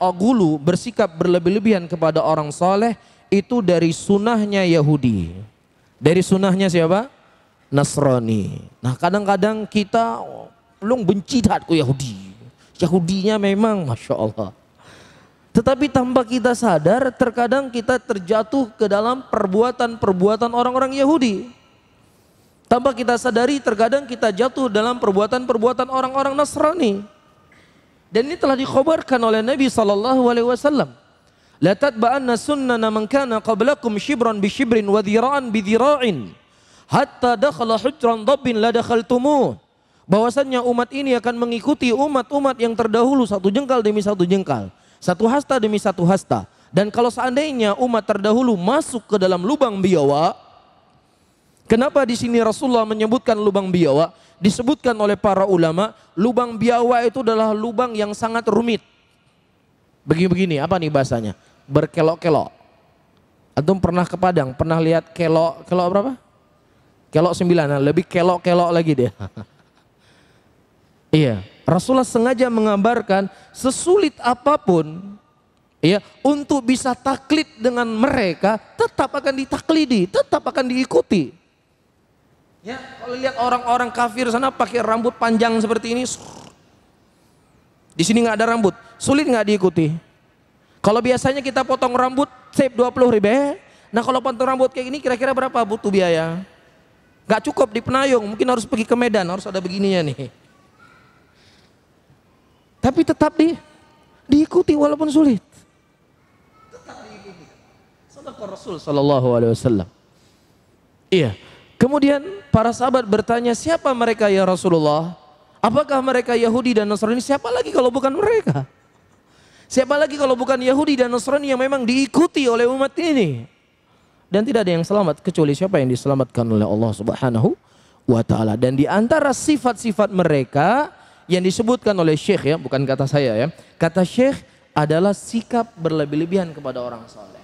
ogulu oh, bersikap berlebih-lebihan kepada orang soleh itu dari sunnahnya Yahudi. Dari sunnahnya siapa? Nasrani. Nah kadang-kadang kita belum benci hatku Yahudi. Yahudinya memang Masya Allah. Tetapi tanpa kita sadar terkadang kita terjatuh ke dalam perbuatan-perbuatan orang-orang Yahudi. Tanpa kita sadari terkadang kita jatuh dalam perbuatan-perbuatan orang-orang Nasrani. Dan ini telah dikhabarkan oleh Nabi sallallahu alaihi wasallam. La tatba'anna sunnana man kana qablakum shibran bi shibrin wa dhira'an bi dhira'in hatta dakhala hujran dabbin la dakhaltumuh. Bahwasanya umat ini akan mengikuti umat-umat yang terdahulu satu jengkal demi satu jengkal, satu hasta demi satu hasta. Dan kalau seandainya umat terdahulu masuk ke dalam lubang biawak, Kenapa di sini Rasulullah menyebutkan lubang biawa? Disebutkan oleh para ulama, lubang biawa itu adalah lubang yang sangat rumit. Begini-begini, apa nih bahasanya? Berkelok-kelok. Antum pernah ke Padang, pernah lihat kelok, kelok berapa? Kelok sembilan, nah, lebih kelok-kelok lagi deh. iya, Rasulullah sengaja mengabarkan sesulit apapun ya untuk bisa taklid dengan mereka tetap akan ditaklidi, tetap akan diikuti. Ya, kalau lihat orang-orang kafir sana pakai rambut panjang seperti ini, di sini nggak ada rambut, sulit nggak diikuti. Kalau biasanya kita potong rambut, save 20 ribu. Eh. Nah kalau potong rambut kayak gini kira-kira berapa butuh biaya? Gak cukup di Penayung, mungkin harus pergi ke Medan, harus ada begininya nih. Tapi tetap di, diikuti walaupun sulit. Tetap diikuti. Sadaqah Rasul Sallallahu Alaihi Wasallam. Iya, Kemudian para sahabat bertanya, siapa mereka ya Rasulullah? Apakah mereka Yahudi dan Nasrani? Siapa lagi kalau bukan mereka? Siapa lagi kalau bukan Yahudi dan Nasrani yang memang diikuti oleh umat ini? Dan tidak ada yang selamat kecuali siapa yang diselamatkan oleh Allah Subhanahu wa taala. Dan di antara sifat-sifat mereka yang disebutkan oleh Syekh ya, bukan kata saya ya. Kata Syekh adalah sikap berlebih-lebihan kepada orang soleh.